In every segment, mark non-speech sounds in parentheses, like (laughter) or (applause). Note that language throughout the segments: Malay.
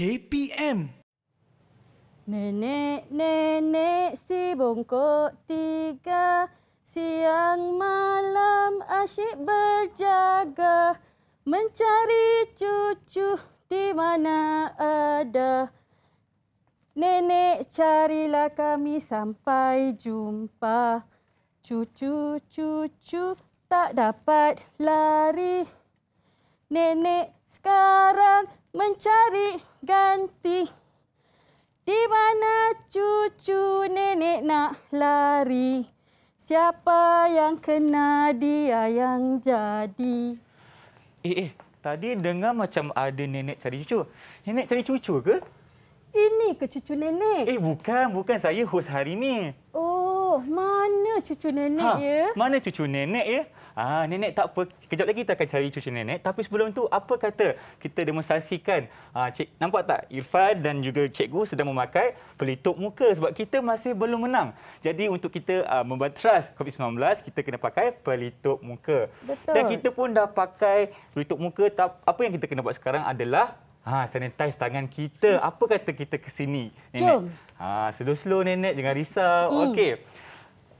KPM. Nenek, nenek si bongkok tiga Siang malam asyik berjaga Mencari cucu di mana ada Nenek carilah kami sampai jumpa Cucu, cucu tak dapat lari Nenek sekarang mencari ganti. Di mana cucu nenek nak lari? Siapa yang kena dia yang jadi? Eh, eh. tadi dengar macam ada nenek cari cucu. Nenek cari cucu ke? Ini ke cucu nenek? Eh, bukan, bukan saya host hari ni. Oh, mana cucu nenek ha, ya? Mana cucu nenek ya? Ah, nenek tak apa. Kejap lagi kita akan cari cucu nenek. Tapi sebelum tu apa kata kita demonstrasikan. Ah, cik, nampak tak Irfan dan juga cikgu sedang memakai pelitup muka sebab kita masih belum menang. Jadi untuk kita ah, membatras COVID-19, kita kena pakai pelitup muka. Betul. Dan kita pun dah pakai pelitup muka. Apa yang kita kena buat sekarang adalah Ha, sanitize tangan kita. Apa kata kita ke sini, Nenek? Jom. Ha, slow-slow, Nenek. Jangan risau. Hmm. Okey.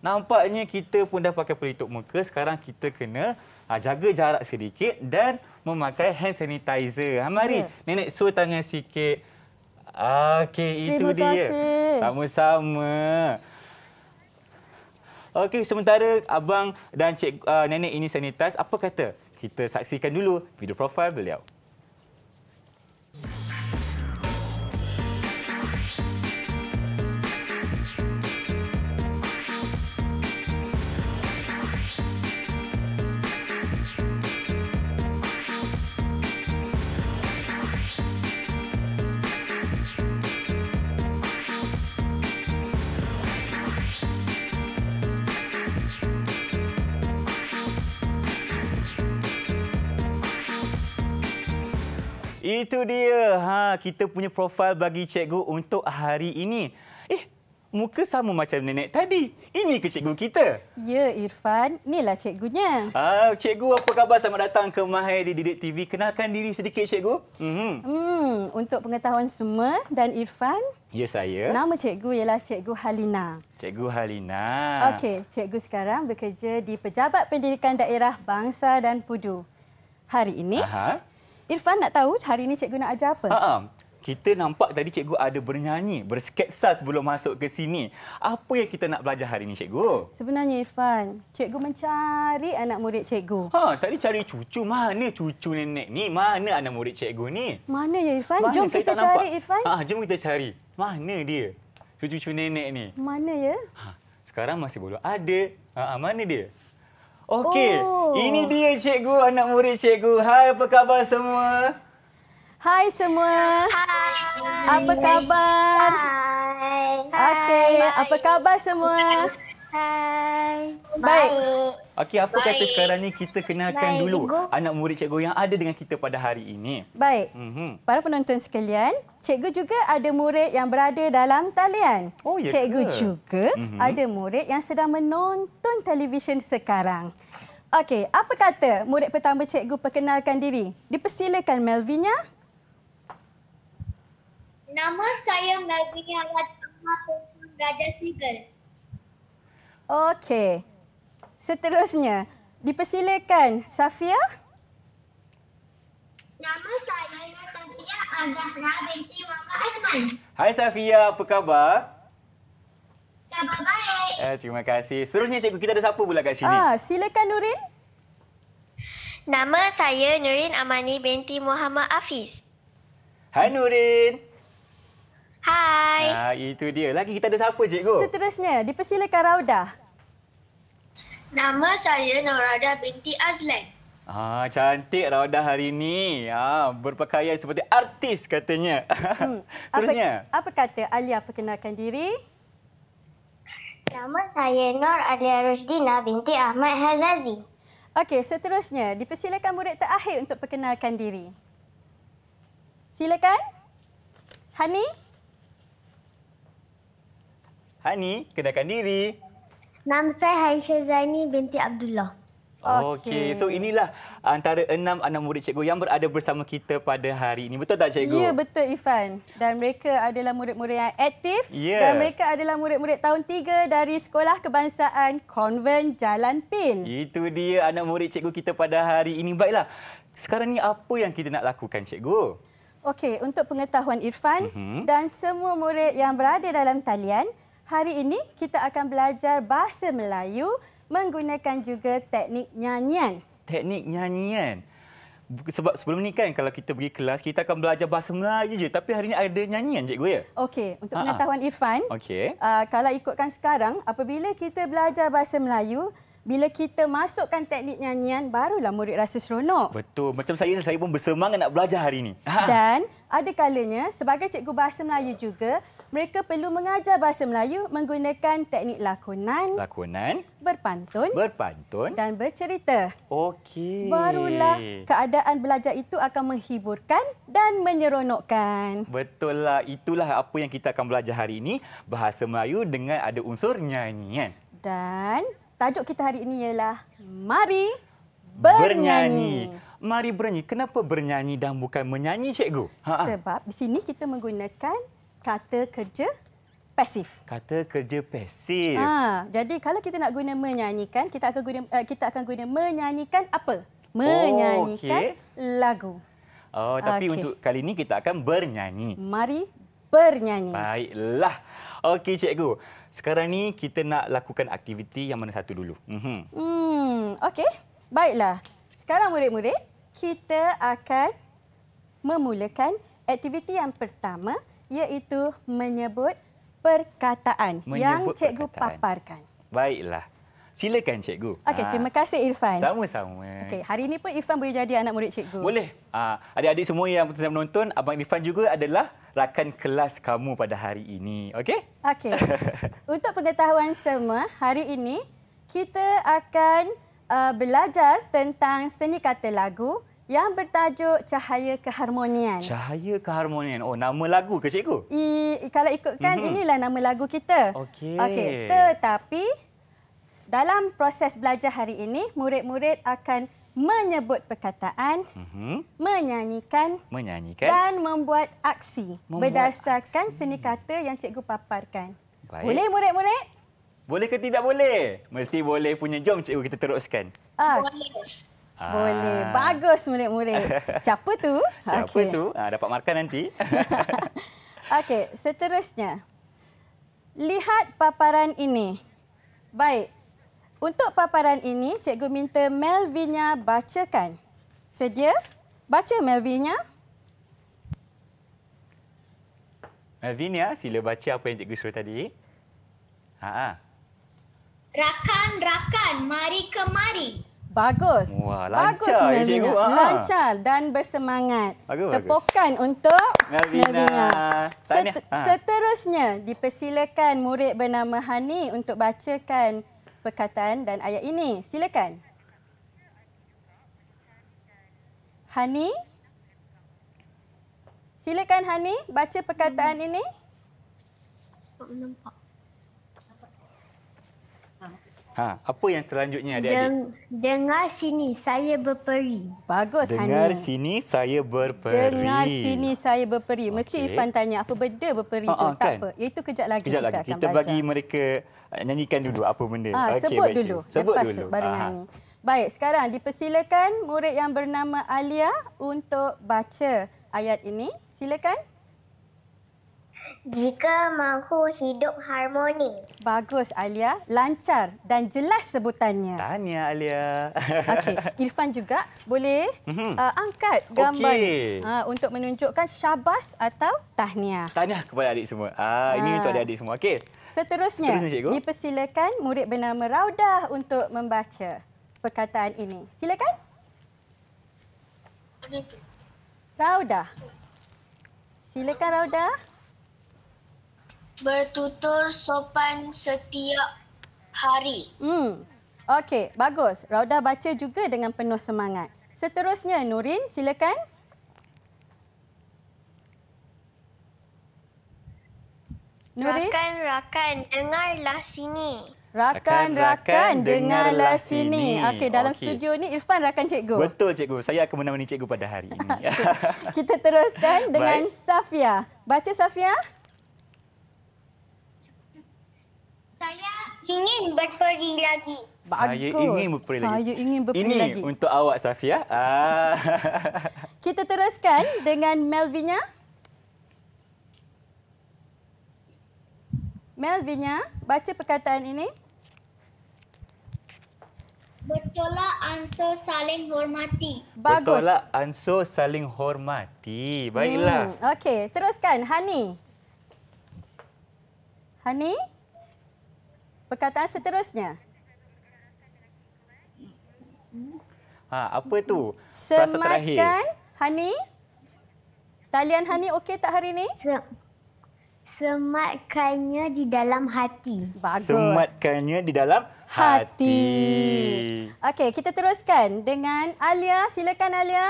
Nampaknya kita pun dah pakai pelitup muka. Sekarang kita kena ha, jaga jarak sedikit dan memakai hand sanitizer. Ha, mari, ya. Nenek suruh so tangan sikit. Okey, itu dia. Terima kasih. Sama-sama. Okey, sementara abang dan cik uh, nenek ini sanitize, apa kata kita saksikan dulu video profil beliau. Itu dia. Ha, kita punya profil bagi cikgu untuk hari ini. Eh, muka sama macam nenek tadi. Ini ke cikgu kita? Ya, Irfan. Inilah cikgunya. Ha, cikgu, apa khabar? Selamat datang ke Mahir di Didik TV. Kenalkan diri sedikit, cikgu. Mm-hmm. Hmm, untuk pengetahuan semua dan Irfan, Ya, saya. Nama cikgu ialah Cikgu Halina. Cikgu Halina. Okey, cikgu sekarang bekerja di Pejabat Pendidikan Daerah Bangsa dan Pudu. Hari ini, Aha. Irfan nak tahu hari ini cikgu nak ajar apa? Ha-ha. Kita nampak tadi cikgu ada bernyanyi, bersketsa sebelum masuk ke sini. Apa yang kita nak belajar hari ini, cikgu? Sebenarnya, Irfan, cikgu mencari anak murid cikgu. Ha, tadi cari cucu. Mana cucu nenek ni? Mana anak murid cikgu ni? Mana ya, Irfan? Mana? Jom Saya kita cari, Irfan. Ha, jom kita cari. Mana dia? Cucu-cucu nenek ni. Mana ya? Ha, sekarang masih belum ada. Ha, ha mana dia? Okey, oh. ini dia cikgu anak murid cikgu. Hai, apa khabar semua? Hai semua. Hai. Apa khabar? Hai. Okey, apa khabar semua? Hai. Hai. Baik. Okey, apa Baik. kata sekarang ni kita kenalkan Baik. dulu anak murid cikgu yang ada dengan kita pada hari ini. Baik. Mm-hmm. Para penonton sekalian, cikgu juga ada murid yang berada dalam talian. Oh, ya cikgu ke? juga mm-hmm. ada murid yang sedang menonton televisyen sekarang. Okey, apa kata murid pertama cikgu perkenalkan diri? Dipersilakan Melvinya. Nama saya Melvinya Rajah Rajah Sigal. Okey. Seterusnya, dipersilakan Safia. Nama saya Safia Azahra binti Mama Azman. Hai Safia, apa khabar? Khabar baik. Eh, terima kasih. Seterusnya cikgu, kita ada siapa pula kat sini? Ah, silakan Nurin. Nama saya Nurin Amani binti Muhammad Afiz. Hai Nurin. Hai. Ha, itu dia. Lagi kita ada siapa cikgu? Seterusnya, dipersilakan Raudah. Nama saya Norada binti Azlan. Ah, cantik Rauda hari ini. Ah, ya, berpakaian seperti artis katanya. (laughs) Hmm. Terusnya. Apa, apa kata Alia perkenalkan diri? Nama saya Nor Alia Rusdina binti Ahmad Hazazi. Okey, seterusnya. Dipersilakan murid terakhir untuk perkenalkan diri. Silakan. Hani. Hani, kenalkan diri. Nama saya Haisyah Zaini binti Abdullah. Okey. Okay. So inilah antara enam anak murid cikgu yang berada bersama kita pada hari ini. Betul tak cikgu? Ya, betul Ifan. Dan mereka adalah murid-murid yang aktif yeah. dan mereka adalah murid-murid tahun tiga dari Sekolah Kebangsaan Konven Jalan Pin. Itu dia anak murid cikgu kita pada hari ini. Baiklah. Sekarang ni apa yang kita nak lakukan cikgu? Okey, untuk pengetahuan Irfan uh-huh. dan semua murid yang berada dalam talian, Hari ini kita akan belajar bahasa Melayu menggunakan juga teknik nyanyian. Teknik nyanyian. Sebab sebelum ni kan kalau kita pergi kelas kita akan belajar bahasa Melayu je tapi hari ini ada nyanyian cikgu ya. Okey, untuk pengetahuan Irfan. Okey. Uh, kalau ikutkan sekarang apabila kita belajar bahasa Melayu bila kita masukkan teknik nyanyian, barulah murid rasa seronok. Betul. Macam saya, saya pun bersemangat nak belajar hari ini. Dan ada kalanya, sebagai cikgu bahasa Melayu juga, mereka perlu mengajar bahasa Melayu menggunakan teknik lakonan, lakonan, berpantun, berpantun dan bercerita. Okey. Barulah keadaan belajar itu akan menghiburkan dan menyeronokkan. Betul lah, itulah apa yang kita akan belajar hari ini, bahasa Melayu dengan ada unsur nyanyian. Dan tajuk kita hari ini ialah Mari Bernyanyi. bernyanyi. Mari bernyanyi. Kenapa bernyanyi dan bukan menyanyi, cikgu? Ha -ha. Sebab di sini kita menggunakan kata kerja pasif. Kata kerja pasif. Ha, jadi kalau kita nak guna menyanyikan, kita akan guna eh, kita akan guna menyanyikan apa? Menyanyikan oh, okay. lagu. Oh, tapi okay. untuk kali ini kita akan bernyanyi. Mari bernyanyi. Baiklah. Okey, cikgu. Sekarang ni kita nak lakukan aktiviti yang mana satu dulu? Mm-hmm. Hmm, okey. Baiklah. Sekarang murid-murid, kita akan memulakan aktiviti yang pertama iaitu menyebut perkataan menyebut yang cikgu perkataan. paparkan. Baiklah. Silakan cikgu. Okey, ah. terima kasih Irfan. Sama-sama. Okey, hari ini pun Irfan boleh jadi anak murid cikgu. Boleh. Ah, adik-adik semua yang sedang menonton, abang Irfan juga adalah rakan kelas kamu pada hari ini. Okey? Okey. (laughs) Untuk pengetahuan semua, hari ini kita akan uh, belajar tentang seni kata lagu yang bertajuk Cahaya Keharmonian. Cahaya Keharmonian. Oh, nama lagu ke cikgu? I, kalau ikutkan, mm -hmm. inilah nama lagu kita. Okey. Okay. Tetapi, dalam proses belajar hari ini, murid-murid akan menyebut perkataan, mm -hmm. menyanyikan, menyanyikan dan membuat aksi membuat berdasarkan aksi. seni kata yang cikgu paparkan. Baik. Boleh murid-murid? Boleh ke tidak boleh? Mesti boleh punya. Jom cikgu kita teruskan. Ah. Boleh. Boleh. Ah. Bagus murid-murid. (laughs) Siapa tu? Siapa okay. tu? Ha, dapat markah nanti. (laughs) Okey, seterusnya. Lihat paparan ini. Baik. Untuk paparan ini, cikgu minta Melvinya bacakan. Sedia? Baca Melvinya. Melvinya, sila baca apa yang cikgu suruh tadi. Ha -ha. Rakan-rakan, mari kemari. Bagus. Wah, lancar. Bagus sebenarnya. Cikgu, ha. Lancar dan bersemangat. Bagus, Tepukan untuk Melvina. Melvina. Set, ha. Seterusnya, dipersilakan murid bernama Hani untuk bacakan perkataan dan ayat ini. Silakan. Hani. Silakan Hani baca perkataan hmm. ini. Tak Ha, apa yang selanjutnya adik-adik? Deng, dengar sini saya berperi. Bagus Hani. Dengar Hanin. sini saya berperi. Dengar sini saya berperi. Mesti okay. Ifan tanya apa benda berperi ha, tu. Ah, ah, kan? Tak apa. Itu kejap lagi kejap kita lagi. akan kita baca. Kita bagi mereka eh, nyanyikan dulu apa benda. Ha, ah, okay, sebut dulu. Sebut Lepas dulu. Baru Hani. Baik, sekarang dipersilakan murid yang bernama Alia untuk baca ayat ini. Silakan jika mahu hidup harmoni. Bagus Alia, lancar dan jelas sebutannya. Tahniah Alia. (laughs) Okey, Irfan juga boleh mhm. uh, angkat gambar okay. uh, untuk menunjukkan syabas atau tahniah. Tahniah kepada adik semua. Ah uh, ini untuk adik-adik semua. Okey. Seterusnya, Seterusnya dipersilakan murid bernama Raudah untuk membaca perkataan ini. Silakan. Raudah. Silakan Raudah bertutur sopan setiap hari. Hmm. Okey, bagus. Rauda baca juga dengan penuh semangat. Seterusnya Nurin, silakan. Nurin. Rakan rakan, dengarlah sini. Rakan rakan, dengarlah sini. Okey, dalam okay. studio ni Irfan rakan cikgu. Betul cikgu. Saya akan menemani cikgu pada hari ini. (laughs) Kita teruskan (laughs) dengan Baik. Safia. Baca Safia. ingin berperi lagi. Bagus. Saya ingin berperi lagi. Saya ingin berperi Ini lagi. Ini untuk awak, Safia. Ah. (laughs) Kita teruskan dengan Melvinya. Melvinya, baca perkataan ini. Bertolak ansur saling hormati. Bagus. Bertolak ansur saling hormati. Baiklah. Hmm, Okey, teruskan. Hani. Hani. Hani. Perkataan seterusnya. Ha, apa tu? Sematkan Hani. Talian Hani okey tak hari ini? Sem- sematkannya di dalam hati. Bagus. Sematkannya di dalam hati. hati. Okey, kita teruskan dengan Alia. Silakan Alia.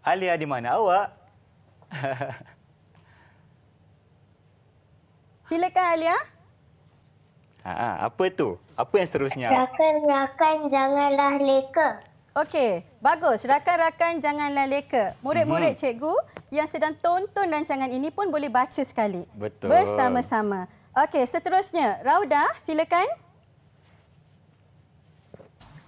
Alia di mana awak? (laughs) Silakan Alia. Ha, ha, apa tu? Apa yang seterusnya? Rakan-rakan janganlah leka. Okey, bagus. Rakan-rakan janganlah leka. Murid-murid mm-hmm. cikgu yang sedang tonton rancangan ini pun boleh baca sekali. Betul. Bersama-sama. Okey, seterusnya. Raudah, silakan. Silakan.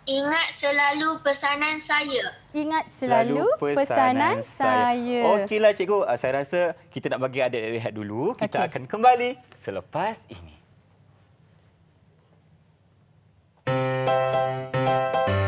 Ingat selalu pesanan saya. Ingat selalu, selalu pesanan, pesanan saya. saya. Okeylah cikgu, ah, saya rasa kita nak bagi adik rehat dulu. Kita akan kembali selepas ini. Thank you.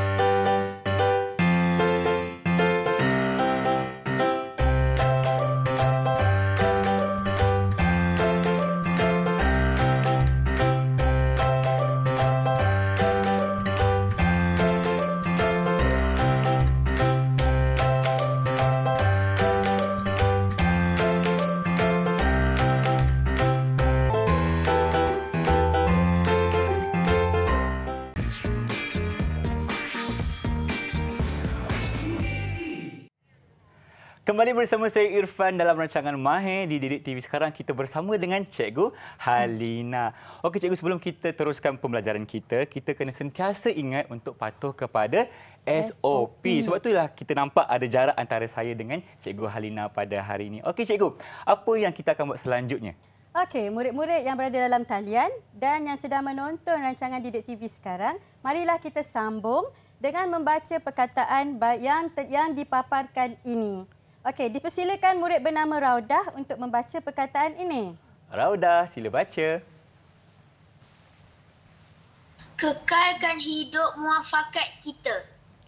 Kembali bersama saya Irfan dalam rancangan Mahir di Didik TV. Sekarang kita bersama dengan Cikgu Halina. Okey Cikgu, sebelum kita teruskan pembelajaran kita, kita kena sentiasa ingat untuk patuh kepada SOP. SOP. Sebab itulah kita nampak ada jarak antara saya dengan Cikgu Halina pada hari ini. Okey Cikgu, apa yang kita akan buat selanjutnya? Okey, murid-murid yang berada dalam talian dan yang sedang menonton rancangan Didik TV sekarang, marilah kita sambung dengan membaca perkataan yang yang dipaparkan ini. Okey, dipersilakan murid bernama Raudah untuk membaca perkataan ini. Raudah, sila baca. Kekalkan hidup muafakat kita.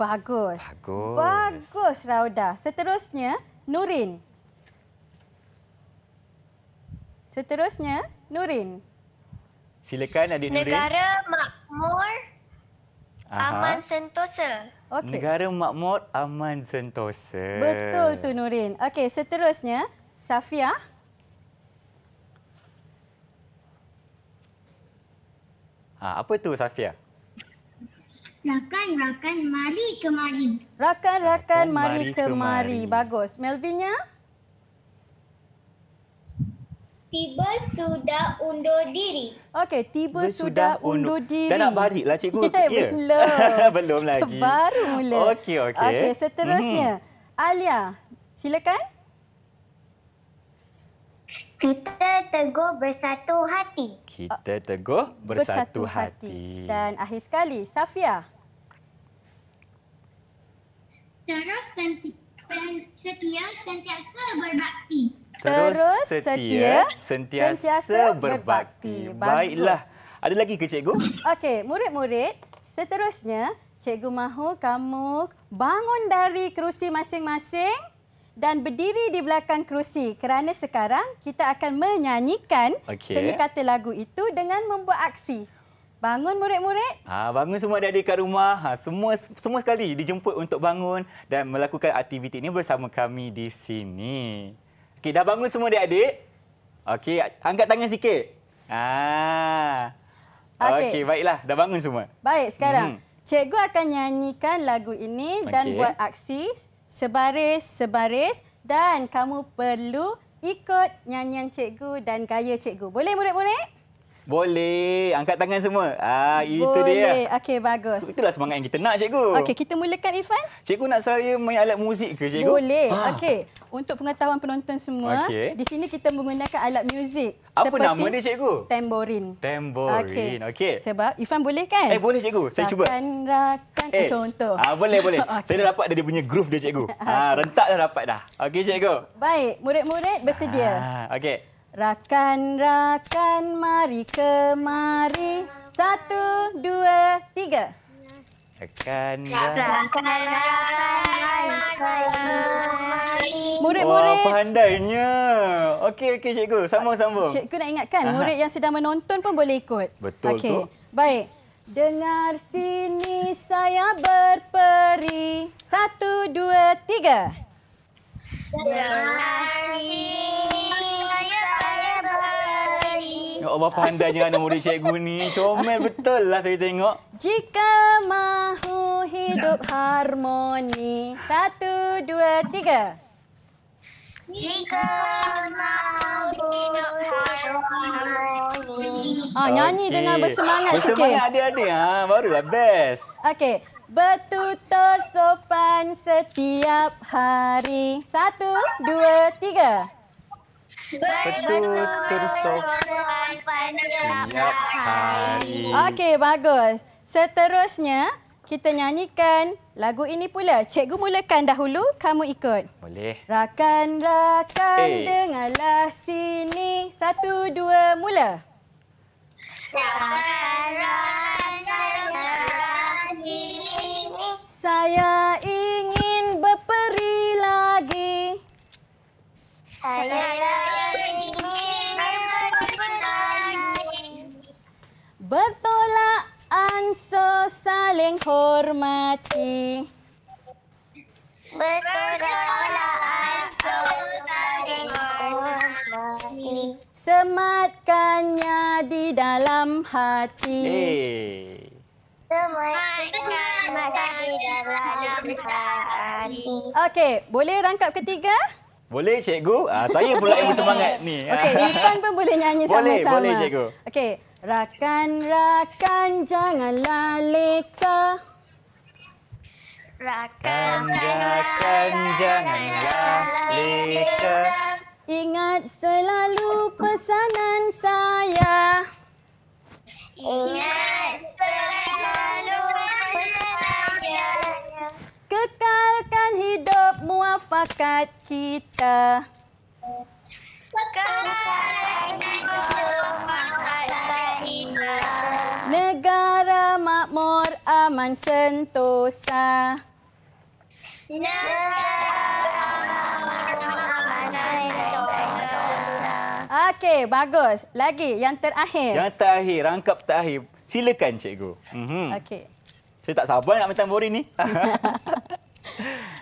Bagus. Bagus. Bagus, Raudah. Seterusnya, Nurin. Seterusnya, Nurin. Silakan adik Nurin. Negara makmur Aha. aman sentosa. Okay. Negara makmur, aman, sentosa. Betul tu Nurin. Okey, seterusnya, Safia. Ha, apa tu Safia? Rakan-rakan mari kemari. Rakan-rakan mari, mari kemari. kemari. Bagus. Melvinnya? Tiba sudah undur diri. Okey, tiba sudah, sudah undur diri. Dah nak balik lah cikgu. Yeah, (laughs) yeah. Ya, ya. (laughs) Belum. belum lagi. Baru mula. Okey, okey. Okey, seterusnya. Mm-hmm. Alia, silakan. Kita teguh bersatu hati. Kita teguh bersatu, bersatu hati. hati. Dan akhir sekali, Safia. Cara sentik. Setia sentiasa berbakti. Terus setia, setia sentiasa, sentiasa berbakti. berbakti. Baiklah. Ada lagi ke cikgu? Okey, murid-murid, seterusnya cikgu mahu kamu bangun dari kerusi masing-masing dan berdiri di belakang kerusi kerana sekarang kita akan menyanyikan okay. seni kata lagu itu dengan membuat aksi. Bangun murid-murid. Ha, bangun semua adik-adik kat rumah. Ha, semua semua sekali dijemput untuk bangun dan melakukan aktiviti ini bersama kami di sini. Okey, dah bangun semua dia adik? Okey, angkat tangan sikit. Ah. Okey, okay, baiklah. Dah bangun semua. Baik, sekarang. Hmm. Cikgu akan nyanyikan lagu ini dan buat aksi sebaris-sebaris dan kamu perlu ikut nyanyian cikgu dan gaya cikgu. Boleh murid-murid? Boleh. Angkat tangan semua. Ah, itu dia. Boleh. Okey, bagus. So, itulah semangat yang kita nak, cikgu. Okey, kita mulakan, Ifan. Cikgu nak saya main alat muzik ke, cikgu? Boleh. Ha. Okey. Untuk pengetahuan penonton semua, okay. di sini kita menggunakan alat muzik. Apa seperti nama dia, cikgu? Tamborin. Tamborin. Okey. Okay. Sebab Ifan boleh kan? Eh, boleh, cikgu. Saya cuba. akan rakan eh. Oh, contoh. Ah, boleh, boleh. (laughs) okay. Saya dah dapat dah dia punya groove dia, cikgu. (laughs) ah, rentak dah dapat dah. Okey, cikgu. Baik. Murid-murid bersedia. Ah, Okey. Rakan-rakan mari kemari Satu, dua, tiga Rakan-rakan Murid-murid Wah, pandainya Okey, okey cikgu, sambung-sambung Cikgu nak ingatkan, murid yang sedang menonton pun boleh ikut Betul okay. tu Baik Dengar sini saya berperi Satu, dua, tiga Dengar sini Allah pandainya anak murid cikgu ni. Comel betul lah saya tengok. Jika mahu hidup ya. harmoni. Satu, dua, tiga. Jika mahu hidup harmoni. Ah, nyanyi okay. dengan bersemangat, bersemangat sikit. Bersemangat adik-adik. Ha, barulah best. Okey. Bertutur sopan setiap hari. Satu, dua, tiga. Okey, bagus. Seterusnya, kita nyanyikan lagu ini pula. Cikgu mulakan dahulu, kamu ikut. Boleh. Rakan-rakan, hey. dengarlah sini. Satu, dua, mula. Rakan-rakan, sini. Saya ingin berperi lagi. Bertolak ansur saling hormati. Bertolak ansur saling hormati. Sematkannya di dalam hati. Sematkannya di dalam hati. Okey, boleh rangkap ketiga? Boleh cikgu? Ah uh, saya pula yang bersemangat ni. (laughs) Okey, Irfan pun boleh nyanyi sama-sama. Boleh, sama. boleh cikgu. Okey, rakan-rakan janganlah leka. Rakan-rakan janganlah leka. Ingat selalu pesanan saya. Ingat selalu pesanan saya. Kekal muafakat kita. Negara makmur aman sentosa. Negara Okey, bagus. Lagi yang terakhir. Yang terakhir, rangkap terakhir. Silakan cikgu. Mhm. Okey. Saya tak sabar nak macam Bori ni. (laughs)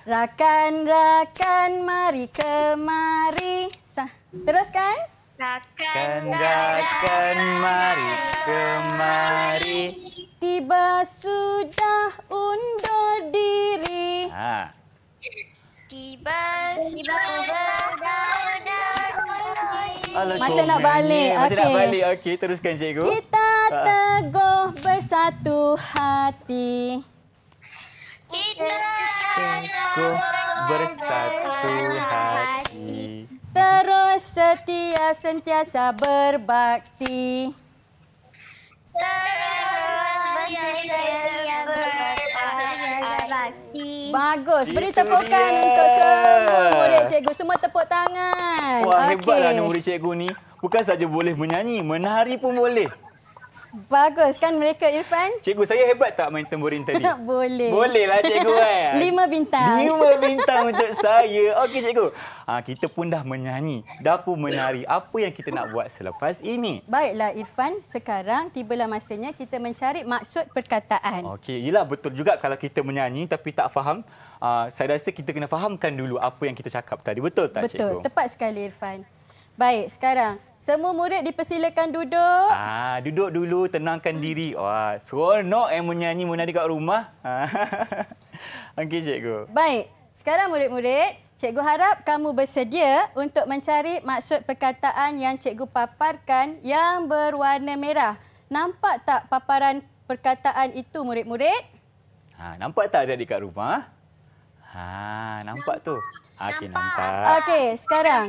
Rakan-rakan mari kemari. Sah. Teruskan. Rakan-rakan mari kemari. Tiba sudah undur diri. Ha. Tiba tiba undur diri. Macam nak balik. Macam okay. nak balik. Okey, teruskan cikgu. Kita ha. teguh bersatu hati. Kita Ku bersatu hati. Terus setia sentiasa berbakti. Bagus. Beri tepukan dia. untuk semua murid cikgu. Semua tepuk tangan. Wah, okay. hebatlah murid cikgu ni. Bukan saja boleh menyanyi, menari pun boleh. Bagus kan mereka Irfan? Cikgu saya hebat tak main tamborin tadi? (laughs) Boleh. Boleh lah cikgu (laughs) kan. Lima bintang. Lima (laughs) bintang untuk saya. Okey cikgu. Ha, kita pun dah menyanyi, dah pun menari. Apa yang kita nak buat selepas ini? Baiklah Irfan, sekarang tibalah masanya kita mencari maksud perkataan. Okey, yelah betul juga kalau kita menyanyi tapi tak faham. Uh, saya rasa kita kena fahamkan dulu apa yang kita cakap tadi. Betul tak betul. cikgu? Betul. Tepat sekali Irfan. Baik, sekarang semua murid dipersilakan duduk. Ah, duduk dulu, tenangkan diri. Wah, seronok yang menyanyi menari kat rumah. Ah. (laughs) Okey, cikgu. Baik. Sekarang murid-murid, cikgu harap kamu bersedia untuk mencari maksud perkataan yang cikgu paparkan yang berwarna merah. Nampak tak paparan perkataan itu murid-murid? Ha, nampak tak ada di kat rumah? Ha, nampak, tu. Ah, okey nampak. nampak. Okey, sekarang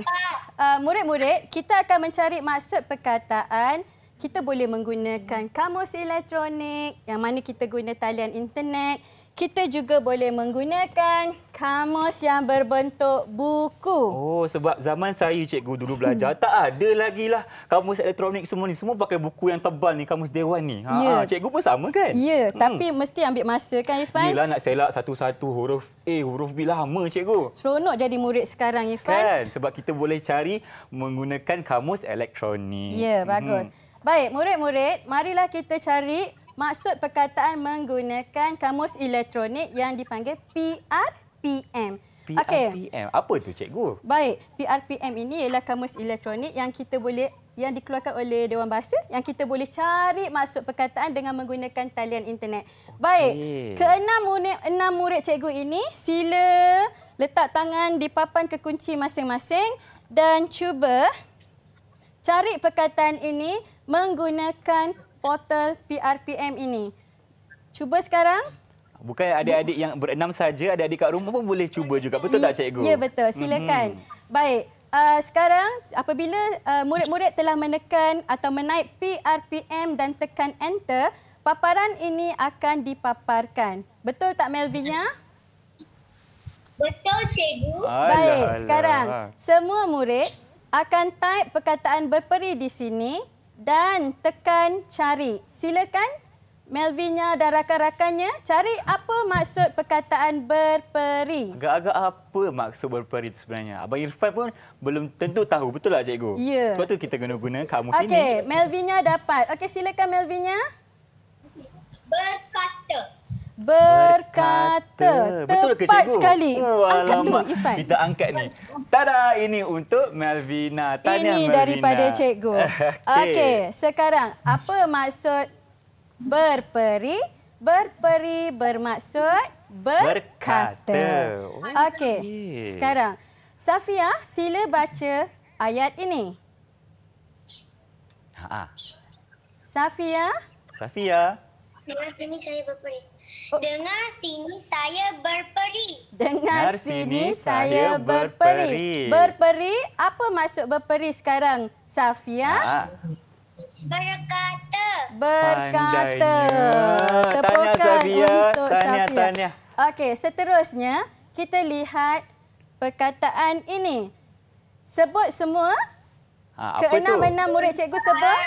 ah, murid-murid, uh, kita akan mencari maksud perkataan. Kita boleh menggunakan kamus elektronik yang mana kita guna talian internet kita juga boleh menggunakan kamus yang berbentuk buku. Oh, sebab zaman saya cikgu dulu belajar, tak ada lagi lah kamus elektronik semua ni. Semua pakai buku yang tebal ni, kamus dewan ni. Ha, ya. Cikgu pun sama kan? Ya, hmm. tapi mesti ambil masa kan, Ifan? Bila nak selak satu-satu huruf A, huruf B lama, lah. cikgu. Seronok jadi murid sekarang, Ifan. Kan? Sebab kita boleh cari menggunakan kamus elektronik. Ya, bagus. Hmm. Baik, murid-murid, marilah kita cari maksud perkataan menggunakan kamus elektronik yang dipanggil PRPM. PRPM. Okay. Apa tu cikgu? Baik, PRPM ini ialah kamus elektronik yang kita boleh yang dikeluarkan oleh Dewan Bahasa yang kita boleh cari maksud perkataan dengan menggunakan talian internet. Baik. Ke Keenam murid enam murid cikgu ini sila letak tangan di papan kekunci masing-masing dan cuba cari perkataan ini menggunakan portal PRPM ini. Cuba sekarang. Bukan adik-adik yang berenam saja, adik-adik kat rumah pun boleh cuba juga. Betul tak cikgu? Ya betul, silakan. Hmm. Baik. Uh, sekarang apabila uh, murid-murid uh, telah menekan atau menaik PRPM dan tekan enter, paparan ini akan dipaparkan. Betul tak Melvinya? Betul cikgu. Baik, sekarang alah. semua murid akan type perkataan berperi di sini dan tekan cari. Silakan Melvinya dan rakan-rakannya cari apa maksud perkataan berperi. Agak-agak apa maksud berperi itu sebenarnya? Abang Irfan pun belum tentu tahu. Betul tak cikgu? Ya. Sebab tu kita guna guna kamus okay, ini. Okey, Melvinya dapat. Okey, silakan Melvinya. Berkata berkata. Betul ke Tepat cikgu? sekali. Oh, angkat tu, Ifan. Kita angkat ni. Tada, ini untuk Melvina. Tanya ini Melvina. daripada cikgu. (laughs) Okey, okay, sekarang apa maksud berperi? Berperi bermaksud berkata. Okey, sekarang. Safia, sila baca ayat ini. Safia. Ha. Safia. Ini saya berperi. Oh. Dengar sini saya berperi. Dengar sini saya berperi. Berperi apa maksud berperi sekarang Safia? Ah. Berkata. Berkata. Tepukan untuk Safia. Okey, seterusnya kita lihat perkataan ini. Sebut semua. Ha, Keenam-enam murid cikgu sebut?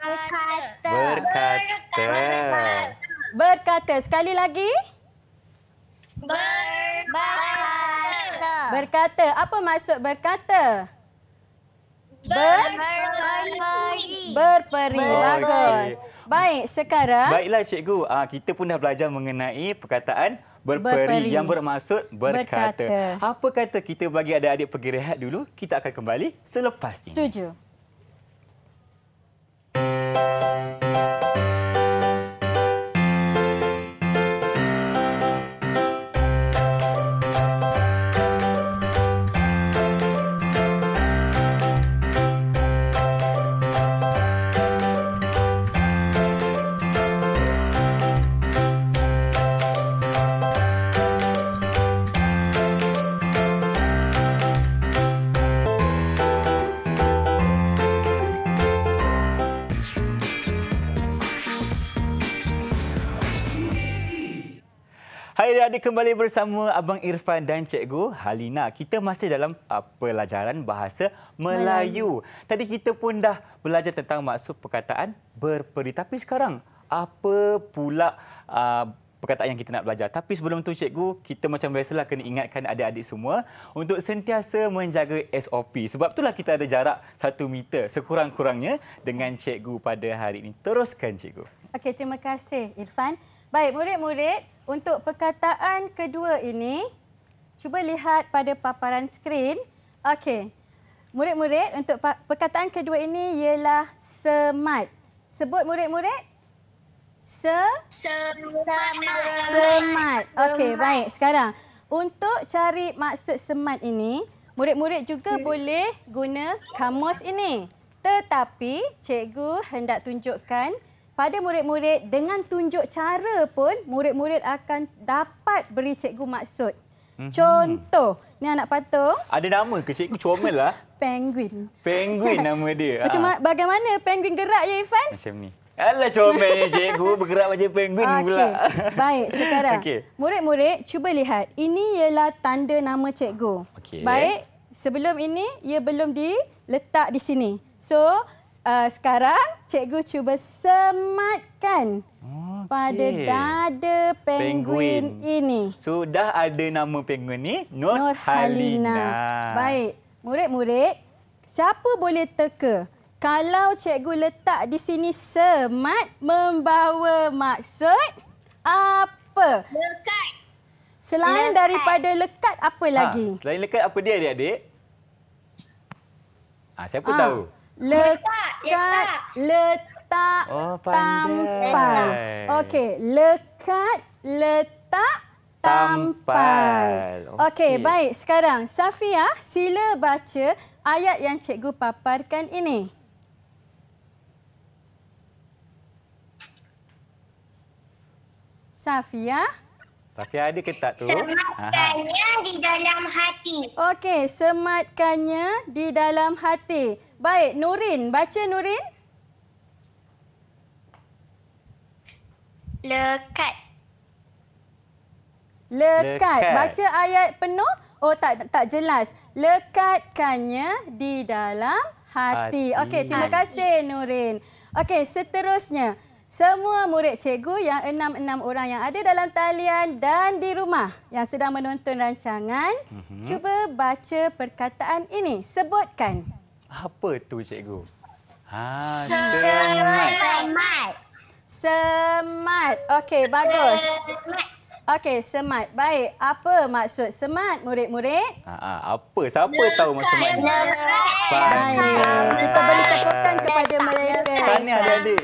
Berkata. Berkata. Berkata berkata sekali lagi. Berkata. Berkata. Apa maksud berkata? Berperi. Berperi. Bagus. Baik, sekarang. Baiklah, cikgu. Ah, kita pun dah belajar mengenai perkataan berperi, berperi. yang bermaksud berkata. berkata. Apa kata kita bagi adik-adik pergi rehat dulu? Kita akan kembali selepas ini. Setuju. Thank you. berada kembali bersama Abang Irfan dan Cikgu Halina. Kita masih dalam uh, pelajaran bahasa Melayu. Melayu. Tadi kita pun dah belajar tentang maksud perkataan berperi. Tapi sekarang, apa pula uh, perkataan yang kita nak belajar? Tapi sebelum tu Cikgu, kita macam biasalah kena ingatkan adik-adik semua untuk sentiasa menjaga SOP. Sebab itulah kita ada jarak satu meter sekurang-kurangnya dengan Cikgu pada hari ini. Teruskan Cikgu. Okey, terima kasih Irfan. Baik, murid-murid, untuk perkataan kedua ini, cuba lihat pada paparan skrin. Okey. Murid-murid, untuk perkataan kedua ini ialah semat. Sebut murid-murid. Se semat. Semat. Okey, baik. Sekarang, untuk cari maksud semat ini, murid-murid juga hmm. boleh guna kamus ini. Tetapi, cikgu hendak tunjukkan pada murid-murid dengan tunjuk cara pun murid-murid akan dapat beri cikgu maksud. Mm-hmm. Contoh, ni anak patung. Ada nama ke cikgu? Comel lah. (laughs) penguin. Penguin nama dia. (laughs) Macam ha. bagaimana penguin gerak ya Ifan? Macam ni. Alah comelnya cikgu bergerak macam penguin okay. pula. (laughs) Baik, sekarang. Okay. Murid-murid, cuba lihat. Ini ialah tanda nama cikgu. Okay. Baik, sebelum ini ia belum diletak di sini. So, uh, sekarang cikgu cuba sematkan okay. pada dada penguin, ini. Sudah ada nama penguin ini Nur, Nur Halina. Halina. Baik, murid-murid, siapa boleh teka kalau cikgu letak di sini semat membawa maksud apa? Lekat. Selain lekat. daripada lekat apa ha, lagi? selain lekat apa dia adik-adik? Ha, siapa ha. tahu? Ya oh, lekat, letak, letak, tampal. Okey, lekat, letak, tampal. Okey, baik. Sekarang, Safia, sila baca ayat yang cikgu paparkan ini. Safia. Safia ada ke tak tu? Sematkannya Aha. di dalam hati. Okey, sematkannya di dalam hati. Baik, Nurin. Baca, Nurin. Lekat. Lekat. Baca ayat penuh. Oh, tak tak jelas. Lekatkannya di dalam hati. hati. Okey, terima hati. kasih, Nurin. Okey, seterusnya. Semua murid cikgu yang enam-enam orang yang ada dalam talian dan di rumah yang sedang menonton rancangan, uh mhm. -huh. cuba baca perkataan ini. Sebutkan. Sebutkan. Apa tu cikgu? Ha, semat. Semat. Okey, bagus. Okey, semat. Baik. Apa maksud semat, murid-murid? Ha, ha, apa? Siapa tahu maksud semat ni? Baik. Kita beri tepukan kepada mereka. Tahniah, adik-adik.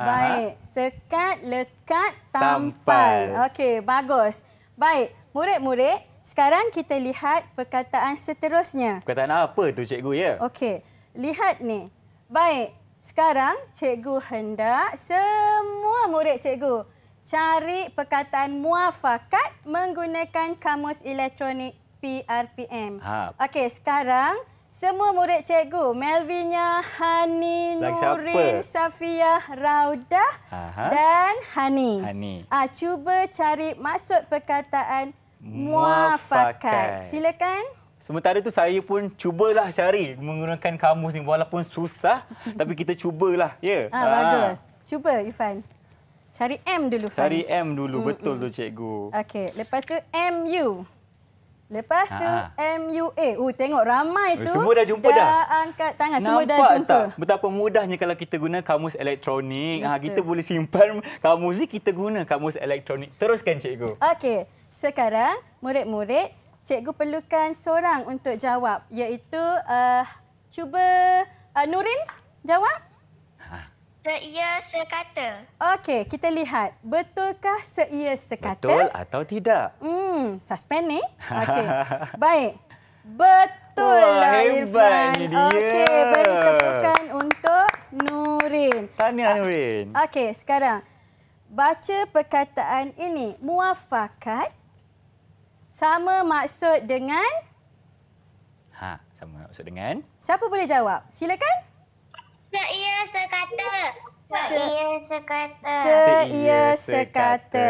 Baik. Sekat, lekat, tampal. tampal. Okey, bagus. Baik. Murid-murid, sekarang kita lihat perkataan seterusnya. Perkataan apa tu cikgu ya? Okey. Lihat ni. Baik. Sekarang cikgu hendak semua murid cikgu cari perkataan muafakat menggunakan kamus elektronik PRPM. Ha. Okey, sekarang semua murid cikgu, Melvinya, Hani, Nurin, Safia, Raudah Aha. dan Hani. Hani. Ah, cuba cari maksud perkataan muafakat. Silakan. Sementara itu saya pun cubalah cari menggunakan kamus ni walaupun susah (laughs) tapi kita cubalah. Ya. Yeah. Ah, bagus. Cuba Ifan. Cari M dulu Ifan. Cari M dulu mm -mm. betul tu cikgu. Okey, lepas tu M U, Lepas tu ha. Ah. MUA. Oh tengok ramai tu. Semua dah jumpa dah. Dah angkat tangan Nampak semua dah jumpa. Tak? Betapa mudahnya kalau kita guna kamus elektronik. Ha, kita boleh simpan kamus ni kita guna kamus elektronik. Teruskan cikgu. Okey. Sekarang, murid-murid, cikgu perlukan seorang untuk jawab. Iaitu, uh, cuba uh, Nurin jawab. Ha. Seia sekata. Okey, kita lihat. Betulkah seia sekata? Betul atau tidak? Hmm, suspen ni. (laughs) Okey, baik. Betul Wah, lah, Irfan. Okey, beri tepukan untuk Nurin. Tanya Nurin. Okey, sekarang. Baca perkataan ini. Muafakat sama maksud dengan Ha, sama maksud dengan Siapa boleh jawab? Silakan. Seia sekata. Seia sekata. Seia sekata.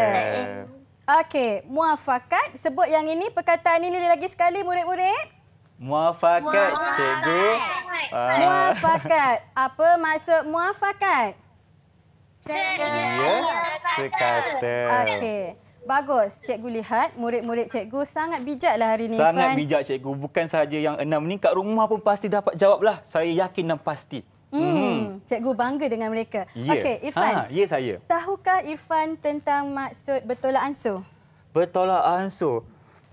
Okey, muafakat. Sebut yang ini perkataan ini lagi sekali murid-murid. Muafakat, cikgu. Muafakat. Apa maksud muafakat? Seia sekata. Okey. Bagus. Cikgu lihat murid-murid cikgu sangat bijaklah hari ini. Sangat Fan. bijak cikgu. Bukan sahaja yang enam ni, Kat rumah pun pasti dapat jawab lah. Saya yakin dan pasti. Hmm, hmm. Cikgu bangga dengan mereka. Yeah. Okey, Irfan. Ha, ya, yeah, saya. Tahukah Irfan tentang maksud bertolak ansur? Bertolak ansur?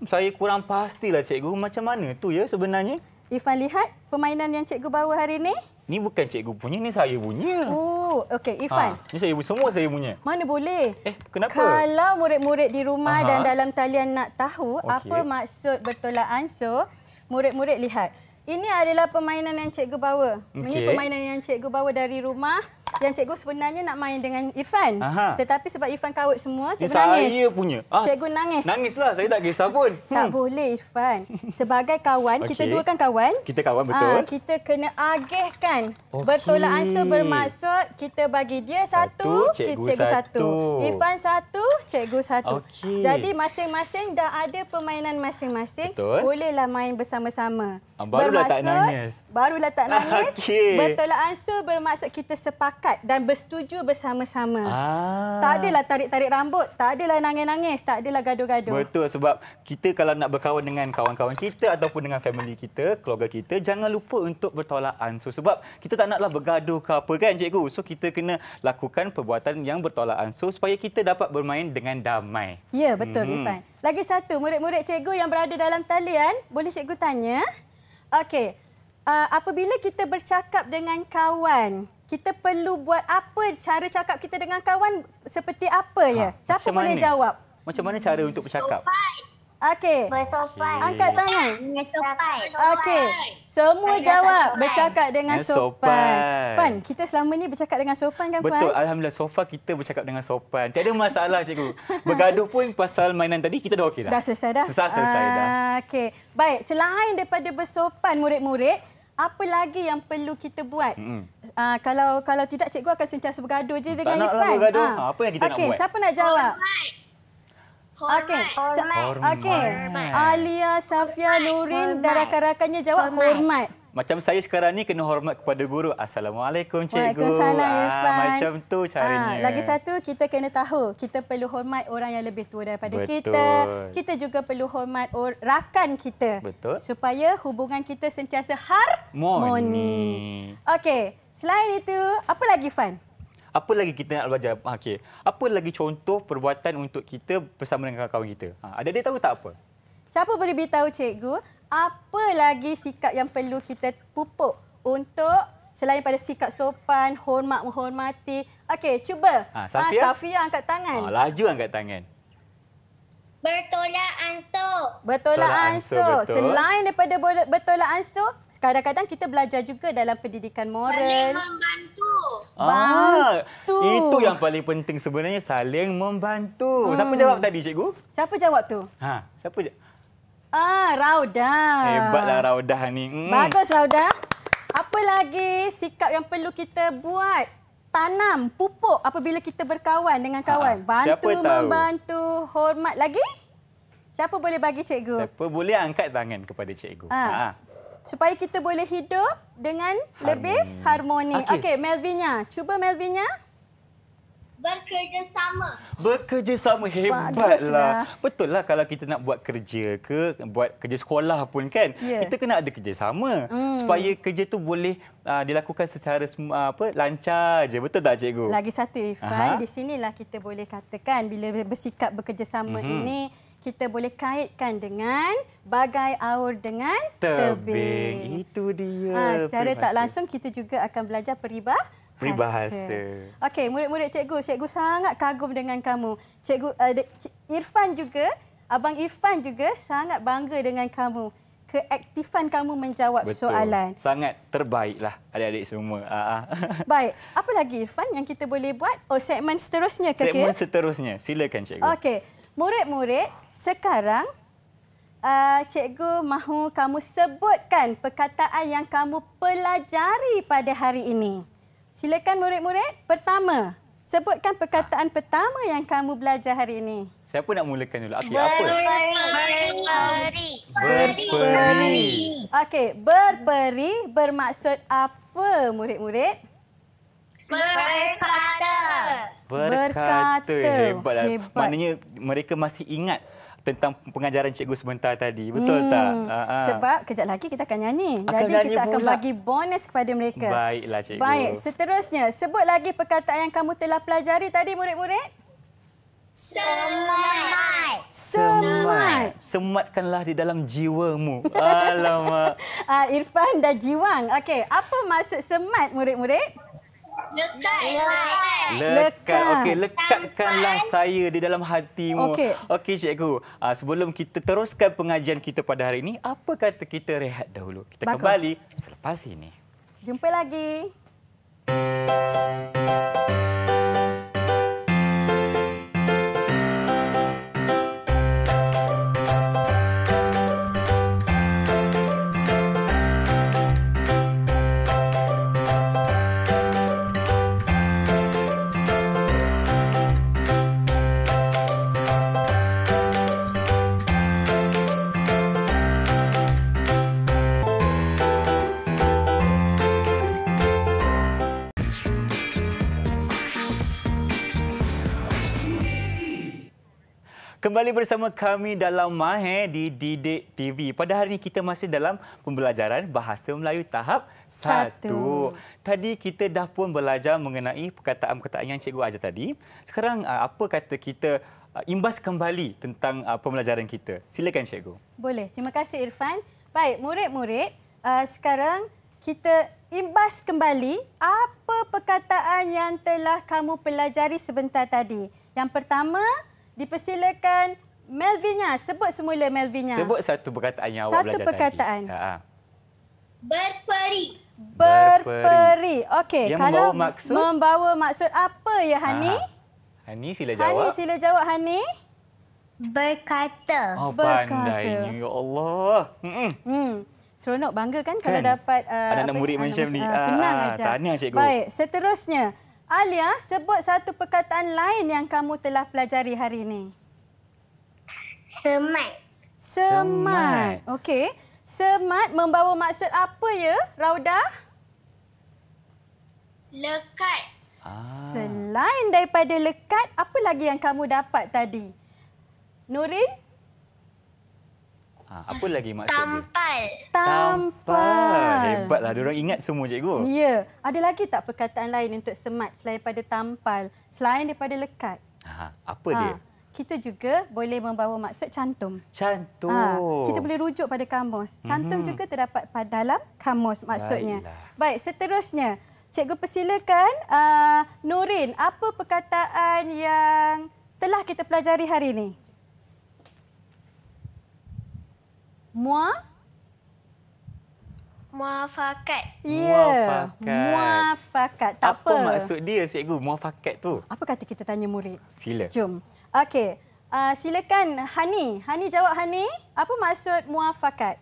Saya kurang pastilah cikgu. Macam mana tu ya sebenarnya? Irfan lihat permainan yang cikgu bawa hari ini. Ni bukan cikgu punya, ni saya punya. Oh, okey Ifan. Ha, ni saya semua saya punya. Mana boleh? Eh, kenapa? Kalau murid-murid di rumah Aha. dan dalam talian nak tahu okay. apa maksud bertolak ansur, murid-murid lihat. Ini adalah permainan yang cikgu bawa. Okay. Ini permainan yang cikgu bawa dari rumah yang cikgu sebenarnya nak main dengan Irfan. Aha. Tetapi sebab Irfan kawut semua, cikgu saya nangis. Saya punya. Ah. Cikgu nangis. Nangislah, saya tak kisah pun. Hmm. (laughs) Tak boleh Irfan. Sebagai kawan, okay. kita dua kan kawan. Kita kawan betul. Aa, ah, kita kena agihkan. Okay. Bertolak ansur bermaksud kita bagi dia satu, satu cikgu, cikgu satu. satu. Irfan satu, cikgu satu. Okay. Jadi masing-masing dah ada permainan masing-masing. Bolehlah main bersama-sama. Ah, barulah bermaksud, tak nangis. Barulah tak (laughs) nangis. Okay. Bertolak ansur bermaksud kita sepakat sepakat dan bersetuju bersama-sama. Ah. Tak adalah tarik-tarik rambut, tak adalah nangis-nangis, tak adalah gaduh-gaduh. Betul sebab kita kalau nak berkawan dengan kawan-kawan kita ataupun dengan family kita, keluarga kita, jangan lupa untuk bertolak ansur. Sebab kita tak naklah bergaduh ke apa kan cikgu. So kita kena lakukan perbuatan yang bertolak ansur supaya kita dapat bermain dengan damai. Ya betul -hmm. Ifan. Lagi satu, murid-murid cikgu yang berada dalam talian, boleh cikgu tanya? Okey uh, apabila kita bercakap dengan kawan, kita perlu buat apa cara cakap kita dengan kawan seperti apa ha, ya? Siapa boleh mana? jawab? Macam mana cara untuk bercakap? Sopan. Okey. Sopan. Angkat tangan. Sopan. Okey. Semua Sopan. jawab bercakap dengan eh, Sopan. Sopan. Fan, kita selama ini bercakap dengan Sopan kan Betul. Fan? Betul. Alhamdulillah sofa kita bercakap dengan Sopan. Tiada masalah cikgu. Bergaduh pun pasal mainan tadi kita dah okey dah. Dah selesai dah. Selesai, selesai uh, ah, Okey. Baik, selain daripada bersopan murid-murid, apa lagi yang perlu kita buat? Hmm. Uh, kalau kalau tidak cikgu akan sentiasa bergaduh je hmm, dengan Irfan. Tak nak lah bergaduh. Ha. Apa yang kita okay, nak buat? siapa nak jawab? Okay, Okey. Alia, Safia, Nurin hormat. dan rakan-rakannya jawab hormat. hormat. Macam saya sekarang ni kena hormat kepada guru. Assalamualaikum cikgu. Waalaikumsalam ah, Irfan. Ah, macam tu ah, caranya. Ah, lagi satu kita kena tahu kita perlu hormat orang yang lebih tua daripada Betul. kita. Kita juga perlu hormat rakan kita. Betul. Supaya hubungan kita sentiasa harmoni. Okey. Selain itu, apa lagi Fan? Apa lagi kita nak belajar? Ah, okey. Apa lagi contoh perbuatan untuk kita bersama dengan kawan kita? Ha, ada dia tahu tak apa? Siapa boleh beritahu cikgu? apa lagi sikap yang perlu kita pupuk untuk selain pada sikap sopan, hormat, menghormati. Okey, cuba. Ha, Safia. Ha, Safia angkat tangan. Ha, laju angkat tangan. Bertolak ansur. Bertolak ansur. Betul. Selain daripada bertolak ansur, kadang-kadang kita belajar juga dalam pendidikan moral. Saling membantu. Ah, bantu. Itu yang paling penting sebenarnya, saling membantu. Hmm. Siapa jawab tadi, cikgu? Siapa jawab tu? Ha, siapa jawab? Ah, Raudah. Hebatlah Raudah ni. Hmm. Bagus Raudah. Apa lagi sikap yang perlu kita buat? Tanam, pupuk apabila kita berkawan dengan kawan. Ah, Bantu-membantu, hormat. Lagi? Siapa boleh bagi cikgu? Siapa boleh angkat tangan kepada cikgu. Ha. Ha. Supaya kita boleh hidup dengan harmoni. lebih harmoni. Okey, okay, Melvinya. Cuba Melvinya. Bekerjasama. Bekerjasama hebatlah. Betul lah kalau kita nak buat kerja ke, buat kerja sekolah pun kan, yeah. kita kena ada kerjasama hmm. supaya kerja tu boleh uh, dilakukan secara uh, apa lancar je. Betul tak cikgu? Lagi satu Irfan, di sinilah kita boleh katakan bila bersikap bekerjasama hmm. ini kita boleh kaitkan dengan bagai aur dengan tebing. tebing. Itu dia. Ha, secara privasi. tak langsung kita juga akan belajar peribah peribahasa. Okey, murid-murid cikgu, cikgu sangat kagum dengan kamu. Cikgu uh, de, Cik Irfan juga, abang Irfan juga sangat bangga dengan kamu. Keaktifan kamu menjawab Betul. soalan. Sangat terbaiklah adik-adik semua. Ah, ah. (laughs) Baik, apa lagi Irfan yang kita boleh buat? Oh, segmen seterusnya ke? Segmen seterusnya. Silakan cikgu. Okey. Murid-murid, sekarang uh, cikgu mahu kamu sebutkan perkataan yang kamu pelajari pada hari ini. Silakan murid-murid. Pertama, sebutkan perkataan ha. pertama yang kamu belajar hari ini. Siapa nak mulakan dulu? Okey, apa? Berperi. Berperi. Okey, berperi bermaksud apa, murid-murid? Berkata. Berkata. Berkata. Hebatlah. Hebat. Maknanya mereka masih ingat tentang pengajaran cikgu sebentar tadi. Betul hmm. tak? Aa. Ah, ah. Sebab kejap lagi kita akan nyanyi. Akan Jadi nyanyi kita akan bagi bonus kepada mereka. Baiklah cikgu. Baik, seterusnya sebut lagi perkataan yang kamu telah pelajari tadi murid-murid. Semat. Semat. Sematkanlah di dalam jiwamu. Alamak. (laughs) Ah, Irfan dan Jiwang. Okey, apa maksud semat murid-murid? Ya. Lekat. Lekat. Okey, lekatkanlah saya di dalam hatimu. Okey, okay, cikgu. Uh, sebelum kita teruskan pengajian kita pada hari ini, apa kata kita rehat dahulu? Kita Bagus. kembali selepas ini. Jumpa lagi. Kembali bersama kami dalam Mahe di Didik TV. Pada hari ini kita masih dalam pembelajaran Bahasa Melayu tahap 1. Tadi kita dah pun belajar mengenai perkataan-perkataan yang cikgu ajar tadi. Sekarang uh, apa kata kita uh, imbas kembali tentang uh, pembelajaran kita? Silakan cikgu. Boleh. Terima kasih Irfan. Baik, murid-murid, sekarang kita imbas kembali apa perkataan yang telah kamu pelajari sebentar tadi. Yang pertama, Dipersilakan Melvinya Sebut semula Melvinya Sebut satu perkataan yang satu awak belajar perkataan. tadi. Ha, satu ha. perkataan. Berperi. Berperi. Okey. kalau membawa maksud. Membawa maksud apa ya, Hani? Ha, hani sila jawab. Hani sila jawab, Hani. Berkata. Oh, pandainya. Ya Allah. Hmm. Seronok, bangga kan, kan? kalau dapat... Uh, Anak-anak murid macam ni. Uh, ah, senang uh, ah, aja. Tahniah, cikgu. Baik, seterusnya. Alia, sebut satu perkataan lain yang kamu telah pelajari hari ini. Semat. Semat. Okey. Semat membawa maksud apa ya, Rauda? Lekat. Ah. Selain daripada lekat, apa lagi yang kamu dapat tadi? Nurin, Ha, apa lagi maksud dia? Tampal. Tampal. Hebatlah, diorang ingat semua cikgu. Ya. Ada lagi tak perkataan lain untuk semat selain pada tampal, selain daripada lekat? Ha, apa ha. dia? Ah, kita juga boleh membawa maksud cantum. Cantum. Ha, kita boleh rujuk pada kamus. Cantum mm -hmm. juga terdapat pada dalam kamus maksudnya. Baiklah. Baik, seterusnya. Cikgu persilakan. Uh, Nurin, apa perkataan yang telah kita pelajari hari ini? Mua? Muafakat. Yeah. Muafakat. Tak apa. Apa maksud dia, Cikgu, muafakat tu? Apa kata kita tanya murid? Sila. Jom. Okey. Uh, silakan, Hani. Hani jawab, Hani. Apa maksud muafakat?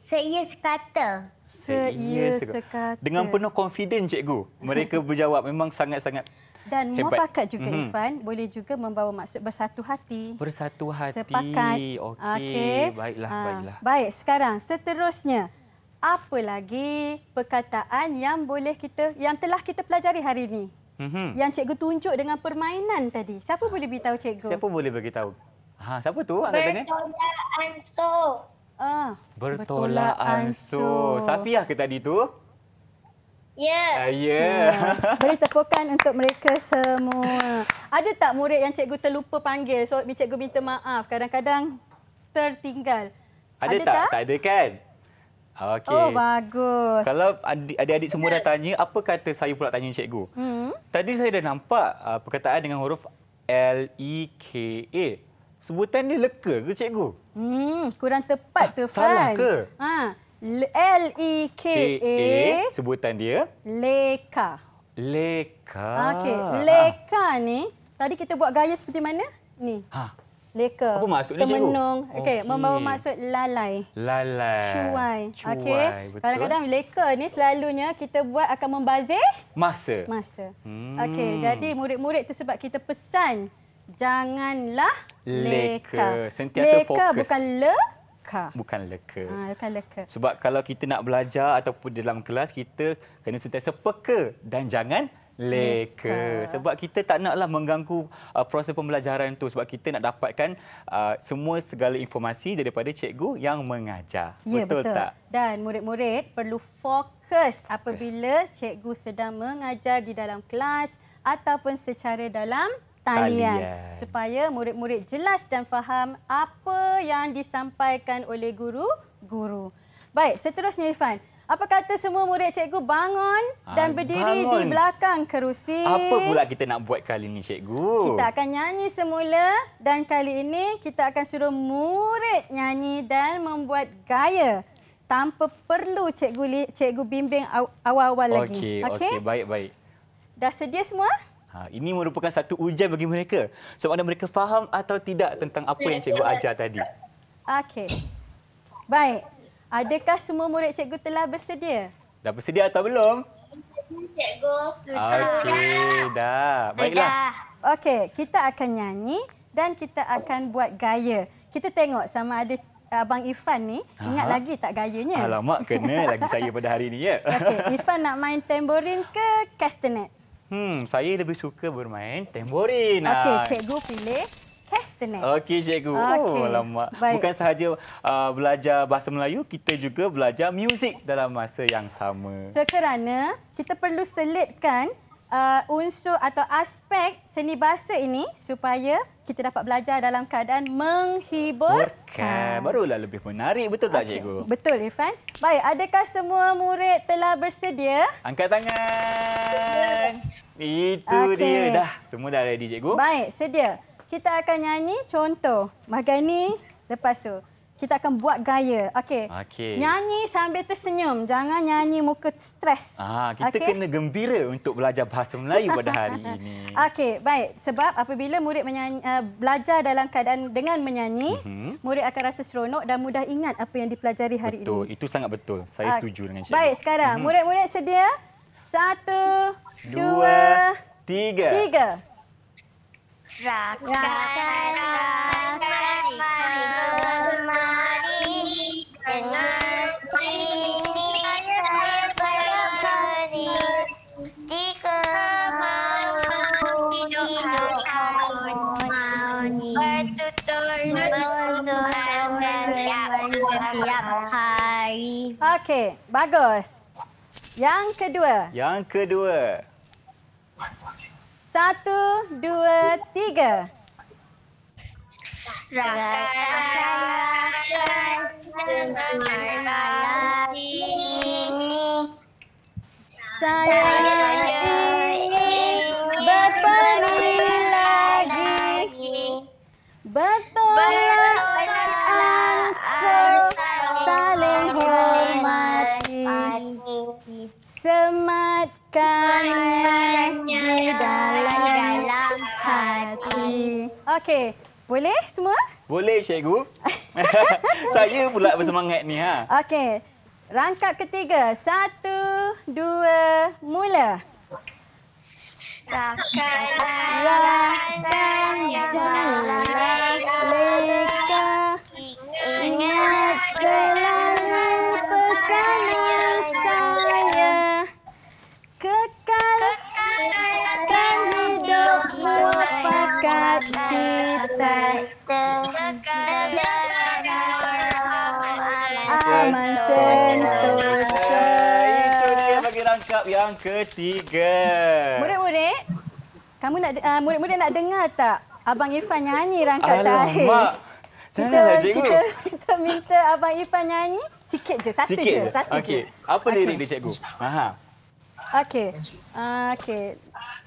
Seia sekata. Seia sekata. Dengan penuh confident, Cikgu. Mereka berjawab memang sangat-sangat dan muafakat juga mm-hmm. Irfan boleh juga membawa maksud bersatu hati bersatu hati sepakat okey okay. baiklah ha. baiklah baik sekarang seterusnya apa lagi perkataan yang boleh kita yang telah kita pelajari hari ini mm-hmm. yang cikgu tunjuk dengan permainan tadi siapa boleh beritahu cikgu siapa boleh beritahu ha siapa tu anak tanya bertolak ansur ah bertolak ansur safia ke tadi tu Ya. Yeah. Uh, ya. yeah. hmm. (laughs) Beri tepukan untuk mereka semua. Ada tak murid yang cikgu terlupa panggil? So, cikgu minta maaf. Kadang-kadang tertinggal. Ada, ada tak? tak? ada kan? Okay. Oh, bagus. Kalau adik-adik semua dah tanya, apa kata saya pula tanya cikgu? Hmm. Tadi saya dah nampak uh, perkataan dengan huruf L-E-K-A. Sebutan dia leka ke cikgu? Hmm, kurang tepat ah, tu, Fan. Salah ke? Haa. L-E-K-A. A, e e e, sebutan dia? Leka. Leka. Okey. Ha. Leka ha. ni, tadi kita buat gaya seperti mana? Ni. Ha. Leka. Apa maksudnya, Cikgu? Temenung. Okey. Okay. Membawa maksud lalai. Lalai. Cuai. Cuai. Okay. Betul. Kadang-kadang leka ni selalunya kita buat akan membazir? Masa. Masa. Hmm. Okey. Jadi murid-murid tu sebab kita pesan. Janganlah leka. leka. Sentiasa leka Leka bukan le leka. Bukan leka. Ha, ah, bukan leka. Sebab kalau kita nak belajar ataupun dalam kelas, kita kena sentiasa peka dan jangan leka. Sebab kita tak naklah mengganggu uh, proses pembelajaran tu sebab kita nak dapatkan uh, semua segala informasi daripada cikgu yang mengajar. Ya, betul, betul tak? Dan murid-murid perlu fokus apabila cikgu sedang mengajar di dalam kelas ataupun secara dalam talian supaya murid-murid jelas dan faham apa yang disampaikan oleh guru-guru. Baik, seterusnya Irfan. Apa kata semua murid cikgu bangun ah, dan berdiri bangun. di belakang kerusi? Apa pula kita nak buat kali ini cikgu? Kita akan nyanyi semula dan kali ini kita akan suruh murid nyanyi dan membuat gaya tanpa perlu cikgu cikgu bimbing awal-awal okay, lagi. Okey, okey, baik-baik. Dah sedia semua? Ha, ini merupakan satu ujian bagi mereka. Sebab ada mereka faham atau tidak tentang apa yang cikgu ajar tadi. Okey. Baik. Adakah semua murid cikgu telah bersedia? Dah bersedia atau belum? Cikgu. Okey, dah. Baiklah. Okey, kita akan nyanyi dan kita akan buat gaya. Kita tengok sama ada Abang Ifan ni Aha. ingat lagi tak gayanya? Alamak, kena lagi saya pada hari ni Ya? Okey, Ifan nak main tamborin ke castanet? Hmm, saya lebih suka bermain tamborin. Okey, cikgu pilih castanet. Okey, cikgu. Okay. Oh, lama. Bukan sahaja uh, belajar bahasa Melayu, kita juga belajar muzik dalam masa yang sama. Sekerana kita perlu selitkan uh, unsur atau aspek seni bahasa ini supaya kita dapat belajar dalam keadaan menghiburkan. Barulah lebih menarik, betul tak okay. cikgu? Betul, Irfan. Baik, adakah semua murid telah bersedia? Angkat tangan. Itu okay. dia dah. Semua dah ready, cikgu. Baik, sedia. Kita akan nyanyi contoh. Magani, lepas tu kita akan buat gaya. Okey. Okay. Nyanyi sambil tersenyum. Jangan nyanyi muka stres. Ah, kita okay. kena gembira untuk belajar bahasa Melayu pada hari ini. (laughs) Okey, baik. Sebab apabila murid menyanyi, uh, belajar dalam keadaan dengan menyanyi, mm-hmm. murid akan rasa seronok dan mudah ingat apa yang dipelajari hari betul. ini. Betul. Itu sangat betul. Saya okay. setuju dengan cikgu. Baik, sekarang mm-hmm. murid-murid sedia? Satu, dua, dua tiga. Tiga. Rakan rakan mari dengan ini saya berani jika mau hidup tahun ini bertutur berdoa dan setiap hari. Okey, bagus. Yang kedua. Yang kedua. Satu, dua, tiga. Rakyat Saya ingin berpeli lagi Bertolak ansur saling hormati Semat Makanannya di dalam, hati. Okey, boleh semua? Boleh, Cikgu. (laughs) Saya pula bersemangat ni. Ha. Okey, rangkap ketiga. Satu, dua, mula. Rakan-rakan jalan leka, ingat selalu. happy bagi rangkap yang ketiga Murid-murid kamu nak uh, murid-murid nak dengar tak abang Irfan nyanyi rangkap terakhir? Mak. Kita, kita kita minta abang Irfan nyanyi sikit je satu sikit je, je satu okay. je. Okey. Apa lirik okay. dia cikgu? Ha. Okey. Uh, okey.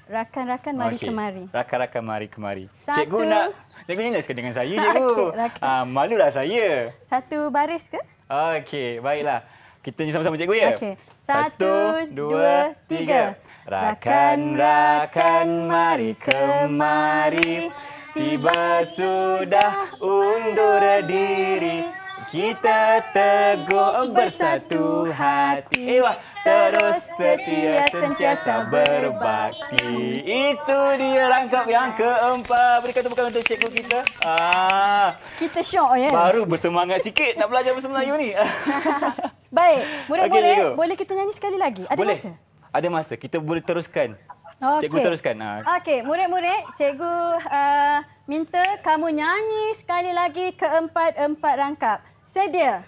Rakan-rakan mari okay. kemari. Rakan-rakan mari kemari. Satu, cikgu nak cikgu nyanyi dengan saya (laughs) cikgu. Okay, ah malulah saya. Satu baris ke? Okey, baiklah. Kita nyanyi sama-sama cikgu ya. Okey. Satu, dua, tiga. Rakan-rakan mari kemari. Tiba sudah undur diri. Kita teguh bersatu hati. Eh, wah. Terus setia sentiasa berbakti Itu dia rangkap yang keempat Berikan bukan untuk cikgu kita ah. Kita syok ya Baru bersemangat sikit nak belajar bahasa Melayu ni (laughs) (laughs) Baik, boleh, okay, boleh, boleh kita nyanyi sekali lagi? Ada boleh. masa? Ada masa, kita boleh teruskan Okay. Cikgu teruskan. Ah. Okey, murid-murid, cikgu uh, minta kamu nyanyi sekali lagi keempat-empat rangkap. Sedia.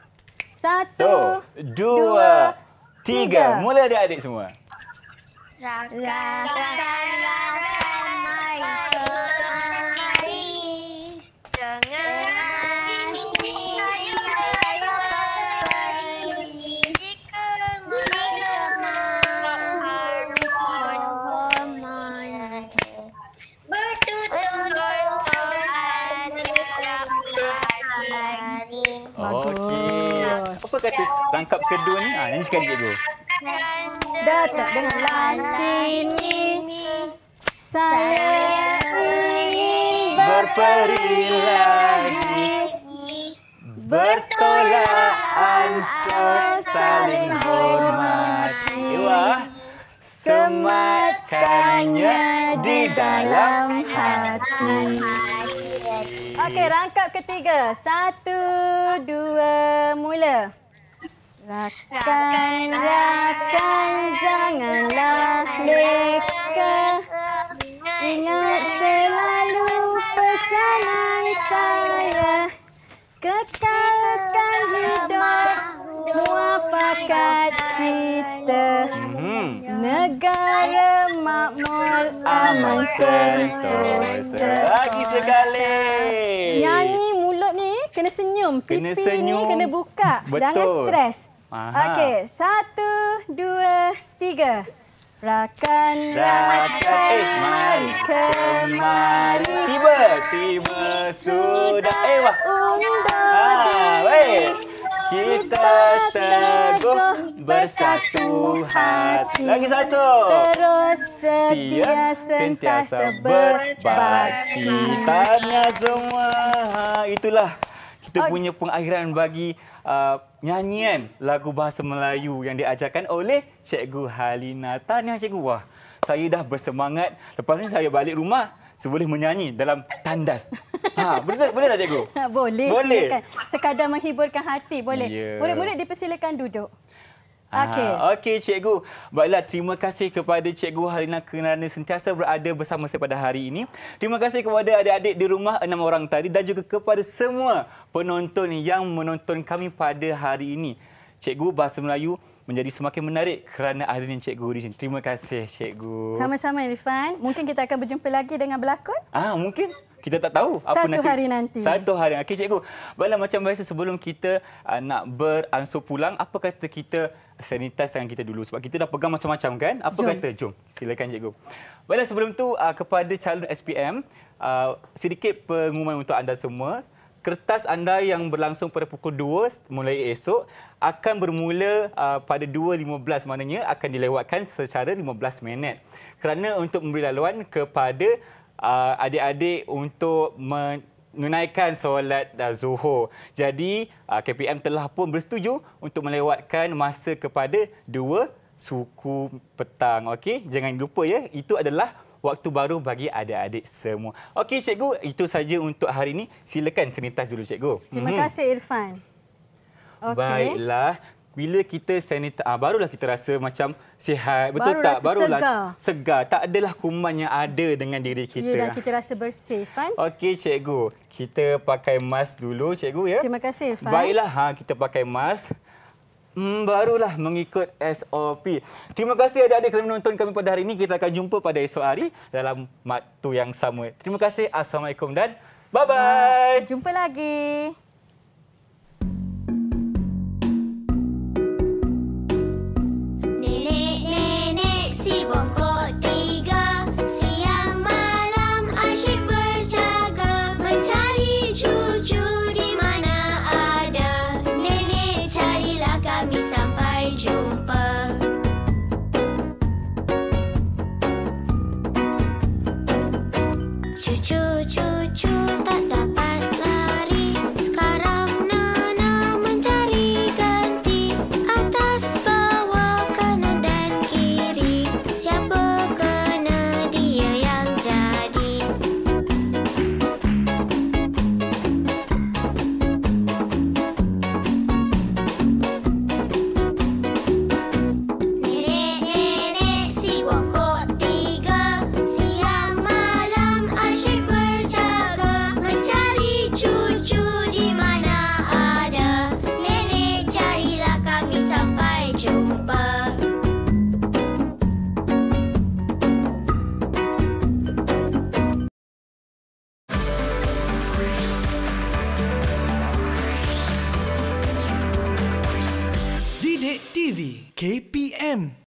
Satu, dua, dua tiga. Mula adik-adik semua. Rakan, rakan, rakan, rakan, tangkap kedua ni. Ha, ah, ini sekali cikgu. Datang dengan sini. Saya ingin berperi Bertolak ansur saling hormati. Sematkannya di dalam hati. Okey, rangkap ketiga. Satu, dua, mula. Mula. Rakan, rakan, janganlah leka Ingat selalu pesanan saya Kekalkan hidup muafakat kita hmm. Negara makmur aman sentosa Lagi sekali Nyanyi mulut ni kena senyum Pipi kena ni kena buka Jangan stres Okey, satu, dua, tiga. Rakan, rakan, mari kemari. Tiba, tiba sudah. Eh, wah. Undang ah, kita teguh bersatu hati Lagi satu Terus setia sentiasa berbakti Tanya semua ha, Itulah kita punya pengakhiran bagi uh, nyanyian lagu bahasa Melayu yang diajarkan oleh Cikgu Halina. Tahniah Cikgu. Wah, saya dah bersemangat. Lepas ni saya balik rumah, seboleh menyanyi dalam tandas. Ha, boleh tak boleh tak Cikgu? (laughs) Boleh, boleh. silakan. Sekadar menghiburkan hati, boleh. Ya. Murid-murid yeah. dipersilakan duduk. Ah, okey. Okey cikgu. Baiklah terima kasih kepada cikgu Harina kerana sentiasa berada bersama saya pada hari ini. Terima kasih kepada adik-adik di rumah enam orang tadi dan juga kepada semua penonton yang menonton kami pada hari ini. Cikgu Bahasa Melayu menjadi semakin menarik kerana ada ni cikgu di sini. Terima kasih cikgu. Sama-sama Irfan. Mungkin kita akan berjumpa lagi dengan berlakon? Ah, mungkin. Kita tak tahu apa Satu nasib. hari nanti. Satu hari. Okey cikgu. Baiklah macam biasa sebelum kita uh, nak beransur pulang, apa kata kita sanitize tangan kita dulu sebab kita dah pegang macam-macam kan? Apa Jom. kata? Jom. Silakan cikgu. Baiklah sebelum tu uh, kepada calon SPM, uh, ah, sedikit pengumuman untuk anda semua kertas anda yang berlangsung pada pukul 2 mulai esok akan bermula uh, pada 2.15 maknanya akan dilewatkan secara 15 minit kerana untuk memberi laluan kepada uh, adik-adik untuk menunaikan solat uh, zuhur. Jadi uh, KPM telah pun bersetuju untuk melewatkan masa kepada 2 suku petang. Okey, jangan lupa ya, itu adalah waktu baru bagi adik-adik semua. Okey cikgu, itu saja untuk hari ini. Silakan sanitas dulu cikgu. Terima hmm. kasih Irfan. Okay. Baiklah. Bila kita sanita, ah, barulah kita rasa macam sihat. Betul Baru tak? Barulah segar. segar. Tak adalah kuman yang ada dengan diri kita. Ya, dan kita rasa bersih, Fan. Okey, Cikgu. Kita pakai mask dulu, Cikgu. ya. Terima kasih, Fan. Baiklah, ha, kita pakai mask. Hmm, barulah mengikut SOP. Terima kasih adik-adik kerana menonton kami pada hari ini. Kita akan jumpa pada esok hari dalam matu yang sama. Terima kasih. Assalamualaikum dan bye-bye. Jumpa lagi.